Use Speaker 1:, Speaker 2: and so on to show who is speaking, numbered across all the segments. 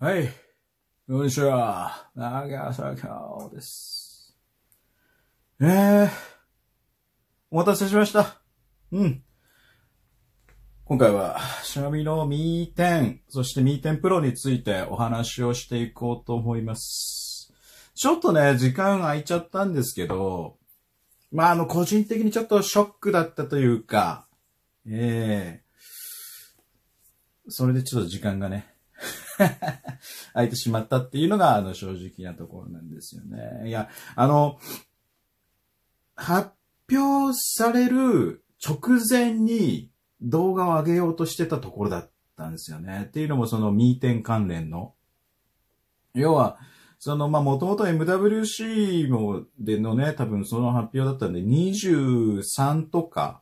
Speaker 1: はい。こんにちは。長坂です。えー、お待たせしました。うん。今回は、シャミのミーテン、そしてミーテンプロについてお話をしていこうと思います。ちょっとね、時間空いちゃったんですけど、まあ、あの、個人的にちょっとショックだったというか、ええー、それでちょっと時間がね、開いてしまったっていうのが、あの、正直なところなんですよね。いや、あの、発表される直前に動画を上げようとしてたところだったんですよね。っていうのも、その、ミーテン関連の。要は、その、まもともと MWC も、でのね、多分その発表だったんで、23とか、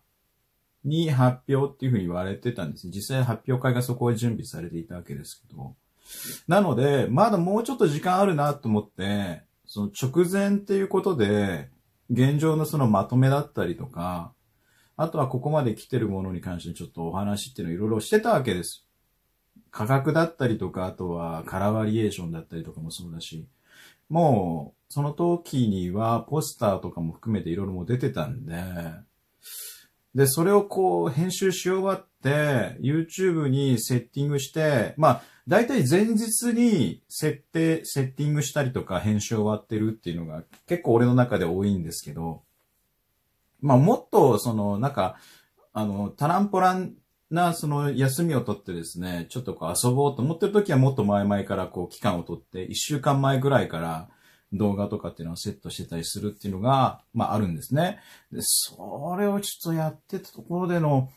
Speaker 1: に発表っていうふうに言われてたんです。実際発表会がそこへ準備されていたわけですけど。なので、まだもうちょっと時間あるなと思って、その直前っていうことで、現状のそのまとめだったりとか、あとはここまで来てるものに関してちょっとお話っていうのをいろいろしてたわけです。価格だったりとか、あとはカラーバリエーションだったりとかもそうだし、もう、その時にはポスターとかも含めていろいろも出てたんで、で、それをこう編集し終わって、YouTube にセッティングして、まあ、大体前日に設定、セッティングしたりとか編集終わってるっていうのが結構俺の中で多いんですけど、まあもっとそのなんか、あの、タランポランなその休みを取ってですね、ちょっとこう遊ぼうと思ってる時はもっと前々からこう期間を取って、1週間前ぐらいから動画とかっていうのをセットしてたりするっていうのが、まああるんですね。で、それをちょっとやってたところでの、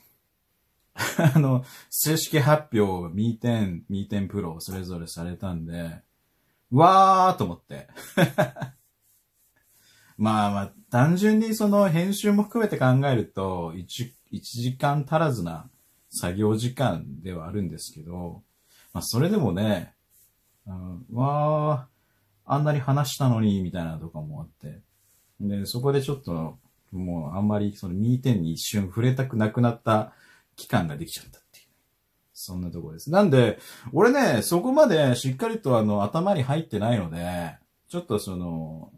Speaker 1: あの、正式発表、ミーテン、ミーテンプロそれぞれされたんで、わーと思って。まあまあ、単純にその編集も含めて考えると1、1時間足らずな作業時間ではあるんですけど、まあそれでもね、うん、わー、あんなに話したのに、みたいなとかもあって。で、そこでちょっと、もうあんまりそのミーテンに一瞬触れたくなくなった期間ができちゃったっていう。そんなとこです。なんで、俺ね、そこまでしっかりとあの、頭に入ってないので、ちょっとその、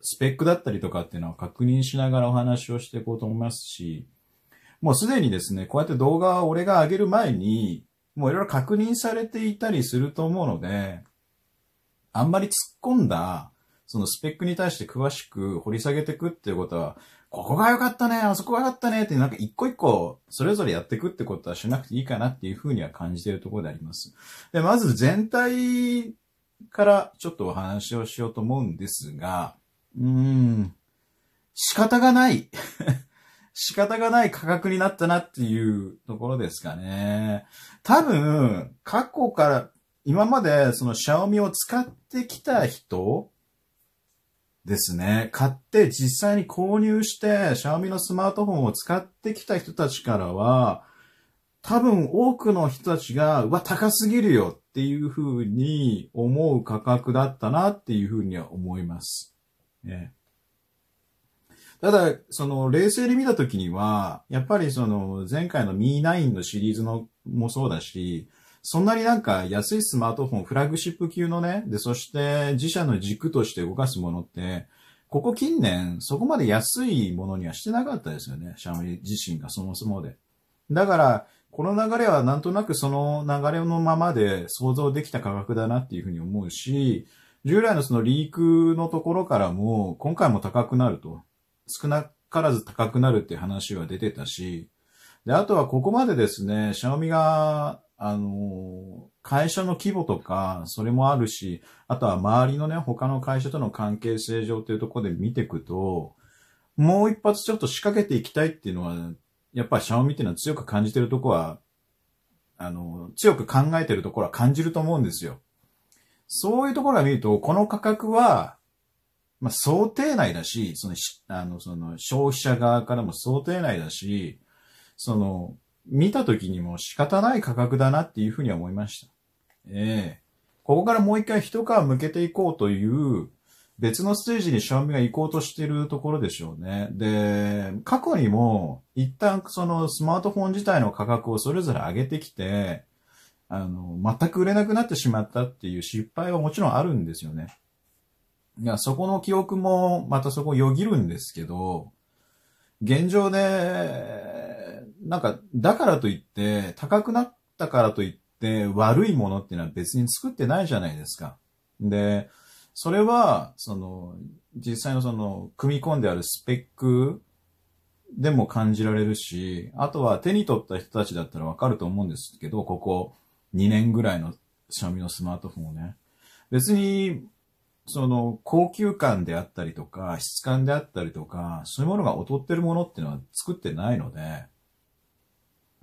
Speaker 1: スペックだったりとかっていうのは確認しながらお話をしていこうと思いますし、もうすでにですね、こうやって動画を俺が上げる前に、もういろいろ確認されていたりすると思うので、あんまり突っ込んだそのスペックに対して詳しく掘り下げていくっていうことは、ここが良かったね、あそこが良かったねって、なんか一個一個、それぞれやっていくってことはしなくていいかなっていうふうには感じているところであります。で、まず全体からちょっとお話をしようと思うんですが、うーん、仕方がない。仕方がない価格になったなっていうところですかね。多分、過去から、今までその Xiaomi を使ってきた人ですね。買って実際に購入して、シャオミのスマートフォンを使ってきた人たちからは、多分多くの人たちが、うわ、高すぎるよっていうふうに思う価格だったなっていうふうには思います。ね、ただ、その、冷静に見たときには、やっぱりその、前回の Mi9 のシリーズのもそうだし、そんなになんか安いスマートフォン、フラッグシップ級のね、で、そして自社の軸として動かすものって、ここ近年、そこまで安いものにはしてなかったですよね。シャオミ自身がそもそもで。だから、この流れはなんとなくその流れのままで想像できた価格だなっていうふうに思うし、従来のそのリークのところからも、今回も高くなると。少なからず高くなるって話は出てたし、で、あとはここまでですね、シャオミがあの、会社の規模とか、それもあるし、あとは周りのね、他の会社との関係性上っていうところで見ていくと、もう一発ちょっと仕掛けていきたいっていうのは、やっぱりシャオミっていうのは強く感じてるとこは、あの、強く考えてるところは感じると思うんですよ。そういうところは見ると、この価格は、まあ、想定内だし、その、あの、その、消費者側からも想定内だし、その、見た時にも仕方ない価格だなっていうふうには思いました。ええここからもう一回一皮向けていこうという、別のステージに賞味が行こうとしてるところでしょうね。で、過去にも、一旦そのスマートフォン自体の価格をそれぞれ上げてきて、あの、全く売れなくなってしまったっていう失敗はもちろんあるんですよね。いや、そこの記憶もまたそこよぎるんですけど、現状で、なんか、だからといって、高くなったからといって、悪いものっていうのは別に作ってないじゃないですか。で、それは、その、実際のその、組み込んであるスペックでも感じられるし、あとは手に取った人たちだったらわかると思うんですけど、ここ2年ぐらいのシャミのスマートフォンをね。別に、その、高級感であったりとか、質感であったりとか、そういうものが劣ってるものっていうのは作ってないので、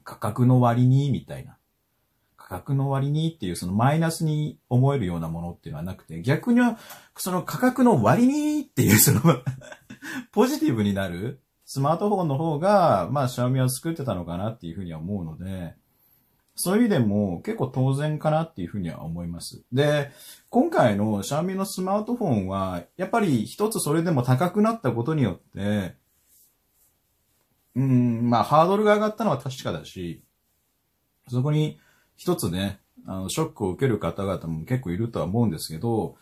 Speaker 1: 価格の割に、みたいな。価格の割にっていうそのマイナスに思えるようなものっていうのはなくて、逆にはその価格の割にっていうその ポジティブになるスマートフォンの方が、まあ、シャオミは作ってたのかなっていうふうには思うので、そういう意味でも結構当然かなっていうふうには思います。で、今回のシャオミのスマートフォンは、やっぱり一つそれでも高くなったことによって、うん、まあ、ハードルが上がったのは確かだし、そこに一つね、あの、ショックを受ける方々も結構いるとは思うんですけど、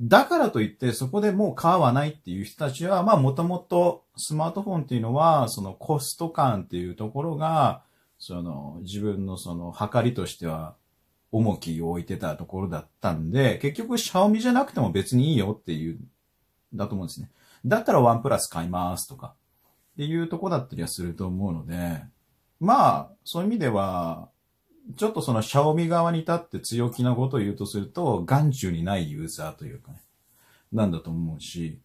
Speaker 1: だからといってそこでもう買わないっていう人たちは、まあもともとスマートフォンっていうのは、そのコスト感っていうところが、その自分のその測りとしては重きを置いてたところだったんで、結局シャオミじゃなくても別にいいよっていう、だと思うんですね。だったらワンプラス買いますとか、っていうとこだったりはすると思うので、まあ、そういう意味では、ちょっとその、シャオミ側に立って強気なことを言うとすると、眼中にないユーザーというかね、なんだと思うし、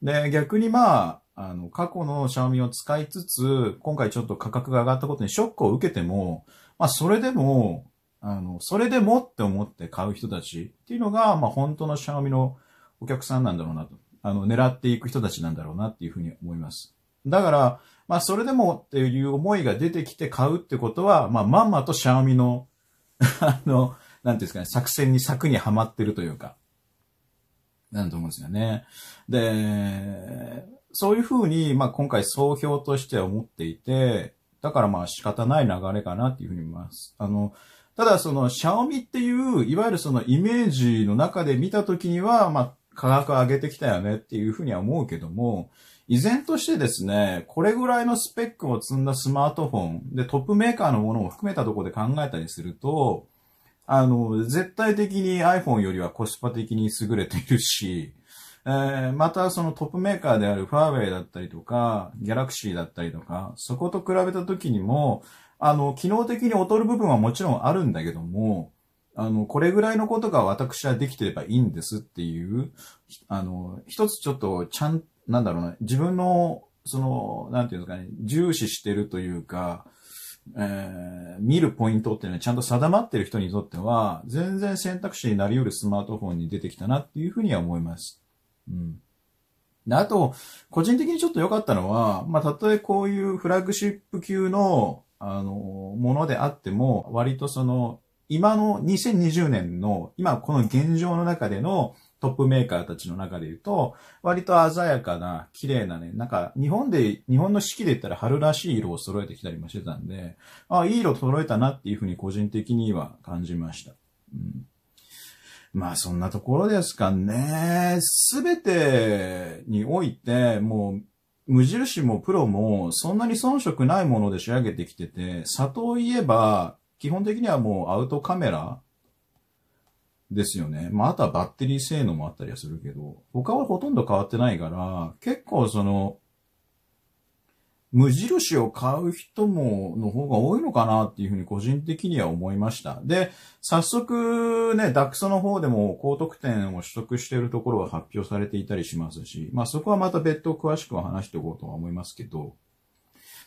Speaker 1: で、逆にまあ、あの、過去のシャオミを使いつつ、今回ちょっと価格が上がったことにショックを受けても、まあ、それでも、あの、それでもって思って買う人たちっていうのが、まあ、本当のシャオミのお客さんなんだろうなと、あの、狙っていく人たちなんだろうなっていうふうに思います。だから、まあそれでもっていう思いが出てきて買うってことは、まあまんまとシャオミの あの、なんていうんですかね、作戦に策にはまってるというか、なんと思うんですよね。で、そういうふうに、まあ今回総評としては思っていて、だからまあ仕方ない流れかなっていうふうに思います。あの、ただその、シャオミっていう、いわゆるそのイメージの中で見たときには、まあ、価格上げてきたよねっていうふうには思うけども、依然としてですね、これぐらいのスペックを積んだスマートフォンでトップメーカーのものを含めたところで考えたりすると、あの、絶対的に iPhone よりはコスパ的に優れているし、えー、またそのトップメーカーであるファーウェイだったりとか、ギャラクシーだったりとか、そこと比べた時にも、あの、機能的に劣る部分はもちろんあるんだけども、あの、これぐらいのことが私はできてればいいんですっていう、あの、一つちょっとちゃんなんだろうな、自分の、その、なんていうんですかね、重視してるというか、えー、見るポイントっていうのはちゃんと定まってる人にとっては、全然選択肢になり得るスマートフォンに出てきたなっていうふうには思います。うん。で、あと、個人的にちょっと良かったのは、まあ、たとえこういうフラッグシップ級の、あの、ものであっても、割とその、今の2020年の、今この現状の中での、トップメーカーたちの中で言うと、割と鮮やかな、綺麗なね、なんか、日本で、日本の四季で言ったら春らしい色を揃えてきたりもしてたんで、ああ、いい色揃えたなっていうふうに個人的には感じました。うん、まあ、そんなところですかね。すべてにおいて、もう、無印もプロもそんなに遜色ないもので仕上げてきてて、砂糖言えば、基本的にはもうアウトカメラですよね。まあ、あとはバッテリー性能もあったりはするけど、他はほとんど変わってないから、結構その、無印を買う人も、の方が多いのかなっていうふうに個人的には思いました。で、早速ね、ダクソの方でも高得点を取得しているところは発表されていたりしますし、まあそこはまた別途詳しくは話しておこうとは思いますけど、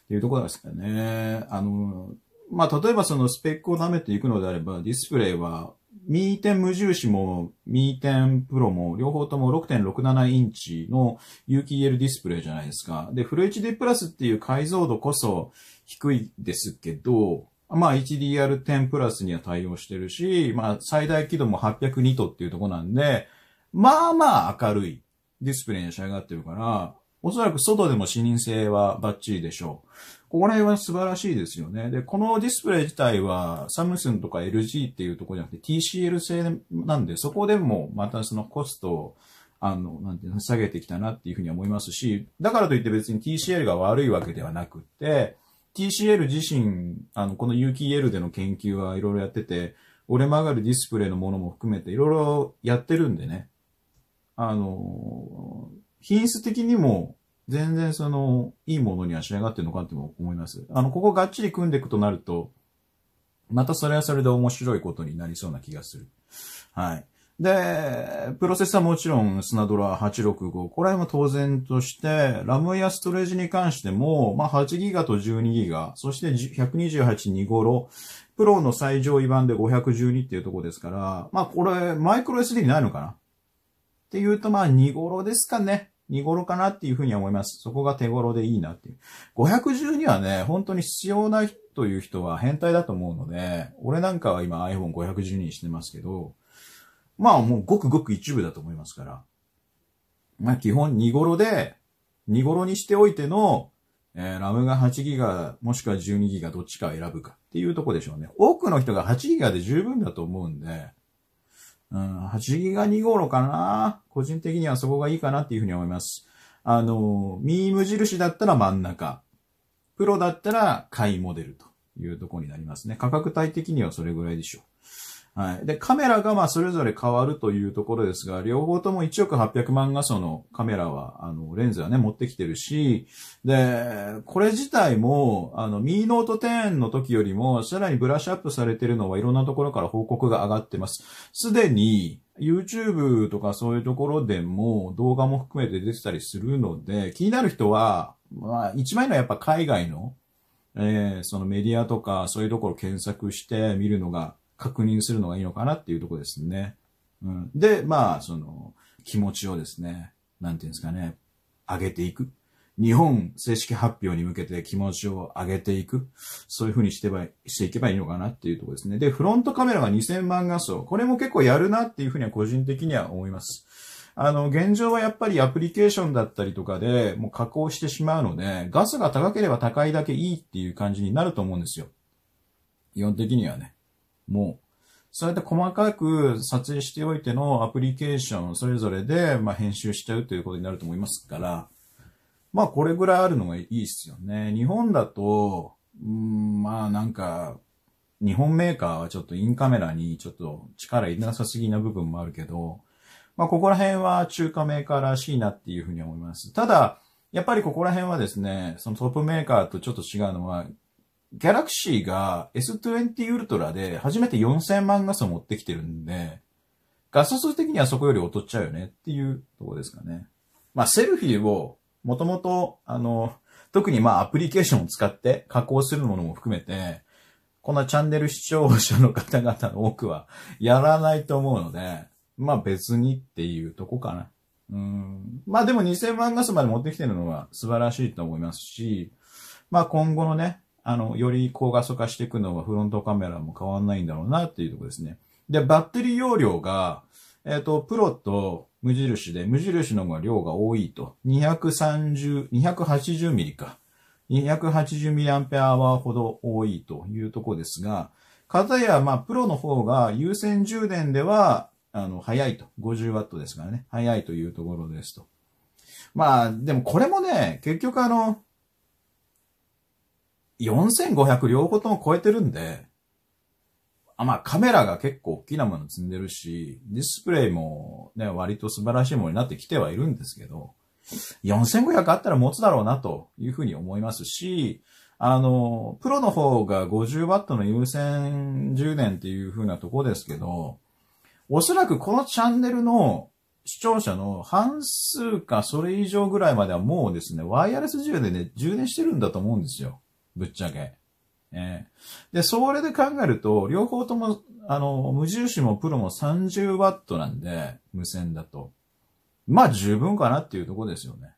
Speaker 1: っていうところですかね。あの、まあ例えばそのスペックを舐めていくのであれば、ディスプレイはミーテン無印もミーテンプロも両方とも6.67インチの有機 EL ディスプレイじゃないですか。で、フル HD プラスっていう解像度こそ低いですけど、まあ HDR10 プラスには対応してるし、まあ最大輝度も802度っていうとこなんで、まあまあ明るいディスプレイに仕上がってるから、おそらく外でも視認性はバッチリでしょう。ここら辺は素晴らしいですよね。で、このディスプレイ自体は、サムスンとか LG っていうところじゃなくて TCL 製なんで、そこでもまたそのコストを、あの、なんていうの、下げてきたなっていうふうに思いますし、だからといって別に TCL が悪いわけではなくって、TCL 自身、あの、この UKL での研究はいろいろやってて、折れ曲がるディスプレイのものも含めていろいろやってるんでね、あの、品質的にも全然その、いいものには仕上がってるのかっても思います。あの、ここがっちり組んでいくとなると、またそれはそれで面白いことになりそうな気がする。はい。で、プロセッサーもちろん、スナドラ865。これも当然として、ラムやストレージに関しても、まあ8ギガと12ギガ、そして128、ごろ、プロの最上位版で512っていうとこですから、まあこれ、マイクロ SD ないのかなっていうと、まあ2ろですかね。見頃かなっていうふうには思います。そこが手頃でいいなっていう。5 1 2はね、本当に必要なという人は変態だと思うので、俺なんかは今 iPhone512 にしてますけど、まあもうごくごく一部だと思いますから。まあ基本見頃で、見頃にしておいての、えー、ラムが8ギガ、もしくは12ギガどっちか選ぶかっていうとこでしょうね。多くの人が8ギガで十分だと思うんで、うん、8ギガ2号路かな個人的にはそこがいいかなっていうふうに思います。あの、ミーム印だったら真ん中。プロだったら買いモデルというところになりますね。価格帯的にはそれぐらいでしょう。はい。で、カメラがまあそれぞれ変わるというところですが、両方とも1億800万画素のカメラは、あの、レンズはね、持ってきてるし、で、これ自体も、あの、ミーノート10の時よりも、さらにブラッシュアップされてるのはいろんなところから報告が上がってます。すでに、YouTube とかそういうところでも動画も含めて出てたりするので、気になる人は、まあ、一枚のやっぱ海外の、えー、そのメディアとかそういうところ検索して見るのが確認するのがいいのかなっていうとこですね。うん、で、まあ、その、気持ちをですね、なんていうんですかね、上げていく。日本正式発表に向けて気持ちを上げていく。そういうふうにしてば、していけばいいのかなっていうところですね。で、フロントカメラが2000万画素。これも結構やるなっていうふうには個人的には思います。あの、現状はやっぱりアプリケーションだったりとかでもう加工してしまうので、ガスが高ければ高いだけいいっていう感じになると思うんですよ。基本的にはね。も、う、そうやって細かく撮影しておいてのアプリケーションそれぞれで、まあ、編集しちゃうということになると思いますから、まあこれぐらいあるのがいいっすよね。日本だと、うん、まあなんか、日本メーカーはちょっとインカメラにちょっと力入れなさすぎな部分もあるけど、まあここら辺は中華メーカーらしいなっていうふうに思います。ただ、やっぱりここら辺はですね、そのトップメーカーとちょっと違うのは、ギャラクシーが S20 ウルトラで初めて4000万画素持ってきてるんで、画素数的にはそこより劣っちゃうよねっていうとこですかね。まあ、セルフィーをもともと、あの、特にまあアプリケーションを使って加工するものも含めて、こんなチャンネル視聴者の方々の多くはやらないと思うので、まあ別にっていうとこかな。うん。まあでも2000万画素まで持ってきてるのは素晴らしいと思いますし、まあ今後のね、あの、より高画素化していくのはフロントカメラも変わんないんだろうなっていうとこですね。で、バッテリー容量が、えっ、ー、と、プロと無印で、無印の方が量が多いと。230、280ミリか。2 8 0アワーほど多いというとこですが、かたや、まあ、プロの方が優先充電では、あの、早いと。5 0トですからね。早いというところですと。まあ、でもこれもね、結局あの、4500両方とも超えてるんで、あまあカメラが結構大きなもの積んでるし、ディスプレイもね、割と素晴らしいものになってきてはいるんですけど、4500あったら持つだろうなというふうに思いますし、あの、プロの方が 50W の優先充電っていう風なとこですけど、おそらくこのチャンネルの視聴者の半数かそれ以上ぐらいまではもうですね、ワイヤレス充電で充電してるんだと思うんですよ。ぶっちゃけ。えー、で、それで考えると、両方とも、あの、無印もプロも 30W なんで、無線だと。まあ十分かなっていうとこですよね。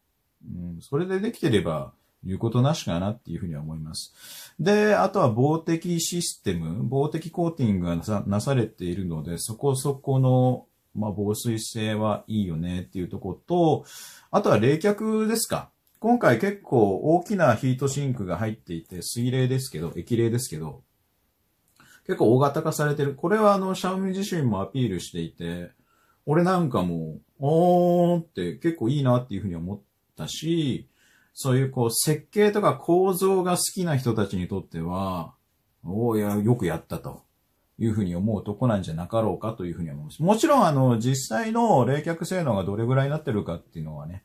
Speaker 1: うん、それでできてれば、言うことなしかなっていうふうには思います。で、あとは防滴システム、防滴コーティングがなさなされているので、そこそこの、まあ、防水性はいいよねっていうとこと、あとは冷却ですか。今回結構大きなヒートシンクが入っていて、水冷ですけど、液冷ですけど、結構大型化されてる。これはあの、シャオミ自身もアピールしていて、俺なんかも、おーんって結構いいなっていうふうに思ったし、そういうこう、設計とか構造が好きな人たちにとっては、おーや、よくやったと。いうふうに思うとこなんじゃなかろうかというふうに思います。もちろん、あの、実際の冷却性能がどれぐらいになってるかっていうのはね、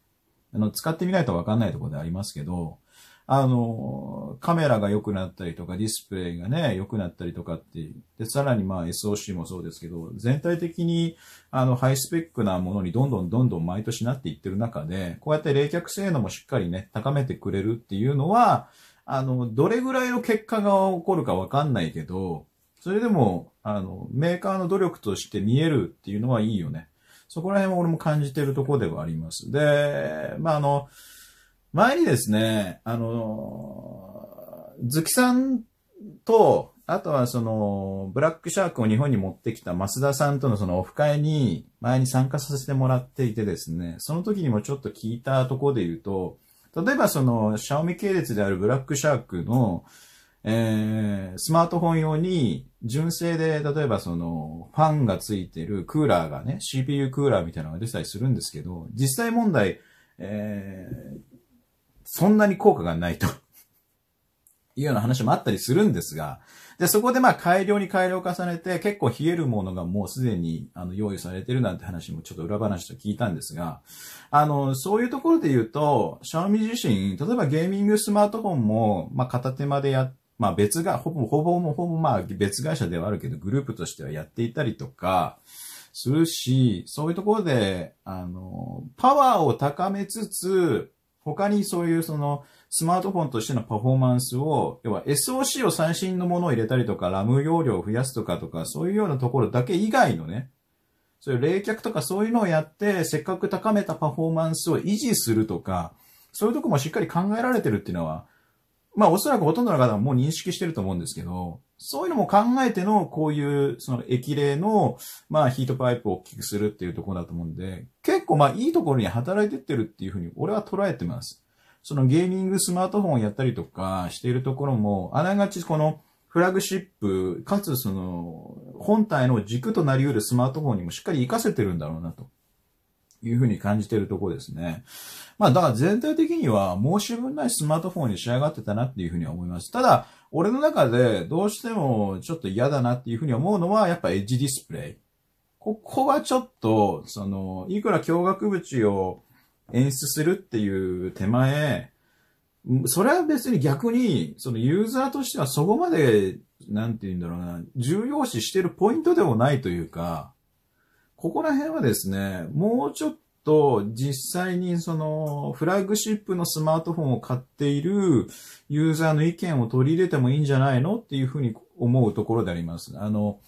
Speaker 1: あの、使ってみないとわかんないところでありますけど、あの、カメラが良くなったりとか、ディスプレイがね、良くなったりとかって、で、さらにまあ SOC もそうですけど、全体的に、あの、ハイスペックなものにどんどんどんどん毎年なっていってる中で、こうやって冷却性能もしっかりね、高めてくれるっていうのは、あの、どれぐらいの結果が起こるかわかんないけど、それでも、あの、メーカーの努力として見えるっていうのはいいよね。そこら辺は俺も感じてるとこではあります。で、まあ、あの、前にですね、あの、ズキさんと、あとはその、ブラックシャークを日本に持ってきた増田さんとのそのオフ会に前に参加させてもらっていてですね、その時にもちょっと聞いたところで言うと、例えばその、シャオミ系列であるブラックシャークの、えー、スマートフォン用に、純正で、例えばその、ファンがついてるクーラーがね、CPU クーラーみたいなのが出たりするんですけど、実際問題、えー、そんなに効果がないと いうような話もあったりするんですが、で、そこでまあ改良に改良を重ねて、結構冷えるものがもうすでにあの用意されてるなんて話もちょっと裏話と聞いたんですが、あの、そういうところで言うと、シャオミ自身、例えばゲーミングスマートフォンも、まあ片手間でやってまあ別が、ほぼ、ほぼ、ほぼ、まあ別会社ではあるけど、グループとしてはやっていたりとか、するし、そういうところで、あの、パワーを高めつつ、他にそういうその、スマートフォンとしてのパフォーマンスを、要は SOC を最新のものを入れたりとか、ラム容量を増やすとかとか、そういうようなところだけ以外のね、そういう冷却とかそういうのをやって、せっかく高めたパフォーマンスを維持するとか、そういうとこもしっかり考えられてるっていうのは、まあおそらくほとんどの方はもう認識してると思うんですけど、そういうのも考えての、こういう、その液冷の、まあヒートパイプを大きくするっていうところだと思うんで、結構まあいいところに働いてってるっていうふうに俺は捉えてます。そのゲーミングスマートフォンをやったりとかしているところも、あながちこのフラグシップ、かつその本体の軸となり得るスマートフォンにもしっかり活かせてるんだろうなと。いうふうに感じているところですね。まあだから全体的には申し分ないスマートフォンに仕上がってたなっていうふうに思います。ただ、俺の中でどうしてもちょっと嫌だなっていうふうに思うのはやっぱエッジディスプレイ。ここはちょっと、その、いくら驚愕口を演出するっていう手前、それは別に逆に、そのユーザーとしてはそこまで、なんて言うんだろうな、重要視してるポイントでもないというか、ここら辺はですね、もうちょっと実際にそのフラッグシップのスマートフォンを買っているユーザーの意見を取り入れてもいいんじゃないのっていうふうに思うところであります。あの、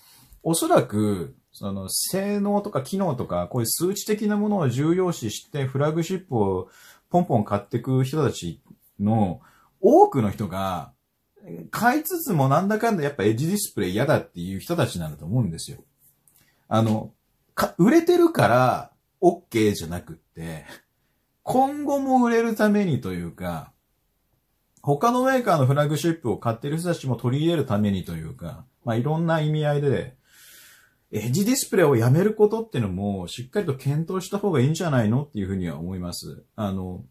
Speaker 1: おそらく、その性能とか機能とか、こういう数値的なものを重要視してフラッグシップをポンポン買っていく人たちの多くの人が買いつつもなんだかんだやっぱエッジディスプレイ嫌だっていう人たちなんだと思うんですよ。あの、か、売れてるから、OK じゃなくって、今後も売れるためにというか、他のメーカーのフラッグシップを買ってる人たちも取り入れるためにというか、まあ、いろんな意味合いで、エッジディスプレイをやめることっていうのも、しっかりと検討した方がいいんじゃないのっていうふうには思います。あの、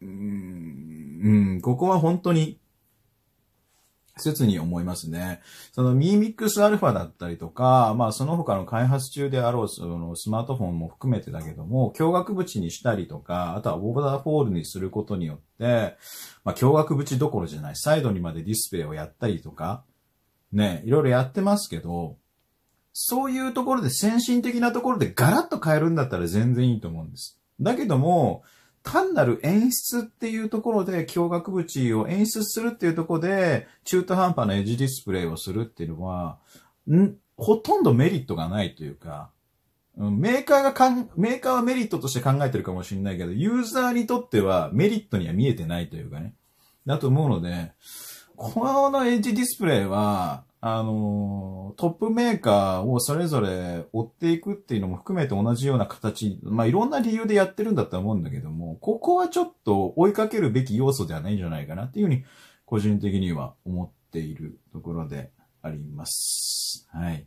Speaker 1: ううん、ここは本当に、切に思いますね。その Mi Mix Alpha だったりとか、まあその他の開発中であろうそのスマートフォンも含めてだけども、驚愕縁にしたりとか、あとはオーダーフォールにすることによって、まあ驚愕縁どころじゃない、サイドにまでディスプレイをやったりとか、ね、いろいろやってますけど、そういうところで先進的なところでガラッと変えるんだったら全然いいと思うんです。だけども、単なる演出っていうところで、驚愕口を演出するっていうところで、中途半端なエッジディスプレイをするっていうのは、んほとんどメリットがないというか、メーカーがかん、メーカーはメリットとして考えてるかもしれないけど、ユーザーにとってはメリットには見えてないというかね。だと思うので、このエッジディスプレイは、あの、トップメーカーをそれぞれ追っていくっていうのも含めて同じような形、まあ、いろんな理由でやってるんだと思うんだけども、ここはちょっと追いかけるべき要素ではないんじゃないかなっていうふうに、個人的には思っているところであります。はい。っ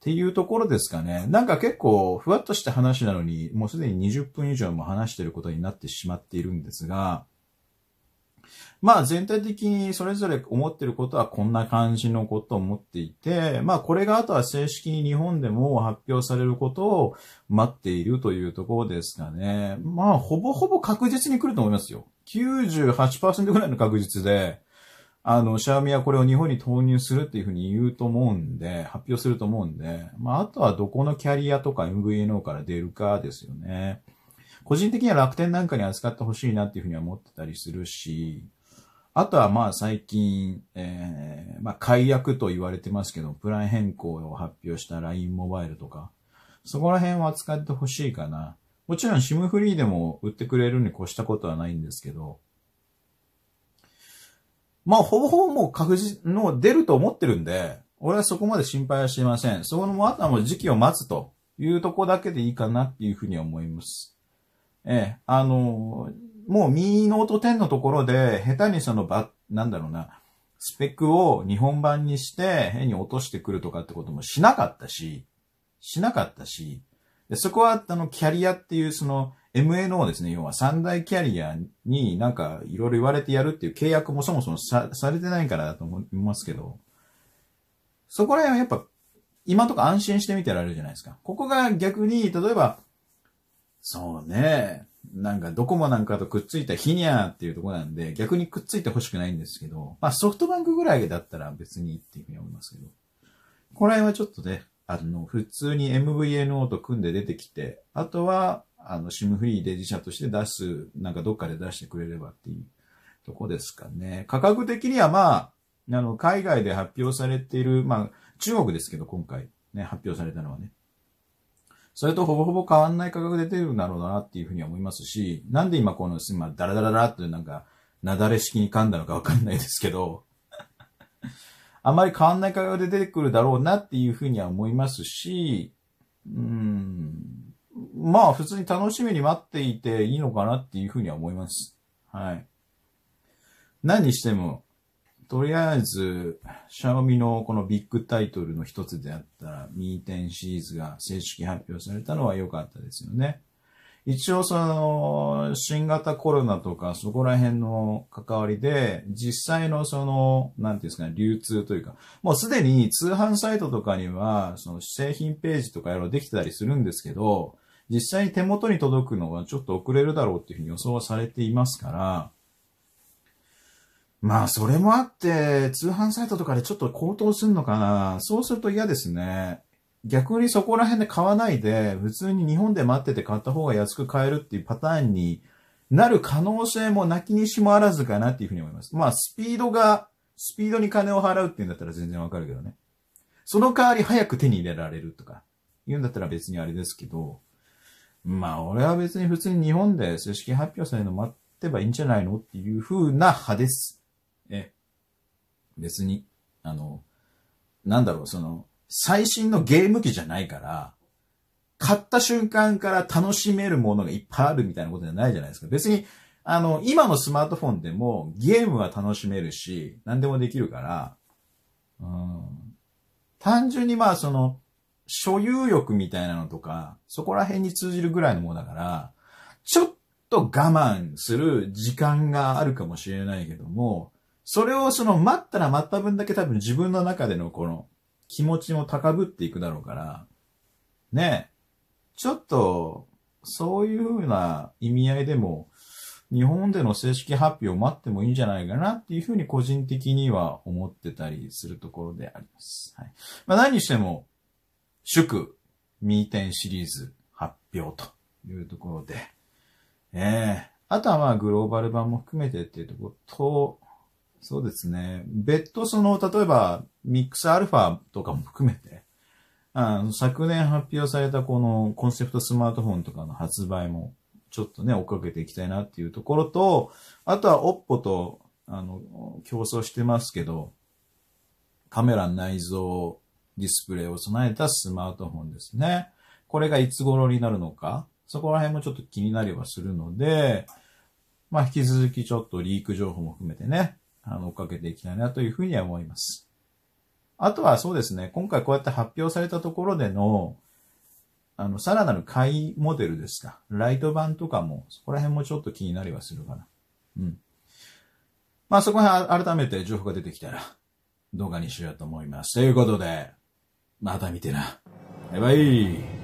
Speaker 1: ていうところですかね。なんか結構ふわっとした話なのに、もうすでに20分以上も話してることになってしまっているんですが、まあ全体的にそれぞれ思ってることはこんな感じのことを思っていて、まあこれがあとは正式に日本でも発表されることを待っているというところですかね。まあほぼほぼ確実に来ると思いますよ。98%ぐらいの確実で、あの、シャーミはこれを日本に投入するっていうふうに言うと思うんで、発表すると思うんで、まああとはどこのキャリアとか MVNO から出るかですよね。個人的には楽天なんかに扱ってほしいなっていうふうには思ってたりするし、あとはまあ最近、えー、まあ解約と言われてますけど、プラン変更を発表した LINE モバイルとか、そこら辺は扱ってほしいかな。もちろん SIM フリーでも売ってくれるに越したことはないんですけど、まあほぼほぼもう確実の出ると思ってるんで、俺はそこまで心配はしていません。そこのあとはもう時期を待つというとこだけでいいかなっていうふうに思います。ええ、あの、もうミノート10のところで、下手にそのば、なんだろうな、スペックを日本版にして変に落としてくるとかってこともしなかったし、しなかったし、でそこはあのキャリアっていうその MNO ですね、要は三大キャリアになんかいろいろ言われてやるっていう契約もそもそもさされてないからだと思いますけど、そこら辺はやっぱ今とか安心して見てられるじゃないですか。ここが逆に、例えばそうね。なんかドコモなんかとくっついたヒニャーっていうとこなんで、逆にくっついてほしくないんですけど、まあソフトバンクぐらいだったら別にっていうふうに思いますけど、この辺はちょっとね、あの、普通に MVNO と組んで出てきて、あとは、あの、シムフリーで自社として出す、なんかどっかで出してくれればっていうとこですかね。価格的にはまあ、あの、海外で発表されている、まあ、中国ですけど、今回ね、発表されたのはね。それとほぼほぼ変わんない価格で出てるんだろうなっていうふうに思いますし、なんで今この、今、ダラダラダラってなんか、なだれ式に噛んだのかわかんないですけど、あまり変わんない価格で出てくるだろうなっていうふうには思いますし、うん、まあ普通に楽しみに待っていていいのかなっていうふうには思います。はい。何にしても、とりあえず、シャオミのこのビッグタイトルの一つであったミーテンシリーズが正式発表されたのは良かったですよね。一応その、新型コロナとかそこら辺の関わりで、実際のその、なんていうんですかね、流通というか、もうすでに通販サイトとかには、その製品ページとかやろうできたりするんですけど、実際に手元に届くのはちょっと遅れるだろうっていうふうに予想はされていますから、まあ、それもあって、通販サイトとかでちょっと高騰すんのかな。そうすると嫌ですね。逆にそこら辺で買わないで、普通に日本で待ってて買った方が安く買えるっていうパターンになる可能性もなきにしもあらずかなっていうふうに思います。まあ、スピードが、スピードに金を払うっていうんだったら全然わかるけどね。その代わり早く手に入れられるとか、言うんだったら別にあれですけど、まあ、俺は別に普通に日本で正式発表されるの待ってばいいんじゃないのっていう風な派です。え、別に、あの、なんだろう、その、最新のゲーム機じゃないから、買った瞬間から楽しめるものがいっぱいあるみたいなことじゃないじゃないですか。別に、あの、今のスマートフォンでもゲームは楽しめるし、何でもできるから、うん、単純にまあその、所有欲みたいなのとか、そこら辺に通じるぐらいのものだから、ちょっと我慢する時間があるかもしれないけども、それをその待ったら待った分だけ多分自分の中でのこの気持ちも高ぶっていくだろうから、ねちょっと、そういうふうな意味合いでも、日本での正式発表を待ってもいいんじゃないかなっていうふうに個人的には思ってたりするところであります。はい。まあ何にしても、祝、ミーテンシリーズ発表というところで、ええー、あとはまあグローバル版も含めてっていうところと、そうですね。別途その、例えば、ミックスアルファとかも含めて、あの昨年発表されたこのコンセプトスマートフォンとかの発売も、ちょっとね、追っかけていきたいなっていうところと、あとは OPPO と、あの、競争してますけど、カメラ内蔵ディスプレイを備えたスマートフォンですね。これがいつ頃になるのか、そこら辺もちょっと気になればするので、まあ、引き続きちょっとリーク情報も含めてね、あの、追っかけていきたいなというふうには思います。あとはそうですね、今回こうやって発表されたところでの、あの、さらなる買いモデルですか。ライト版とかも、そこら辺もちょっと気になりはするかな。うん。まあそこら辺改めて情報が出てきたら動画にしようと思います。ということで、また見てな。バイバイ。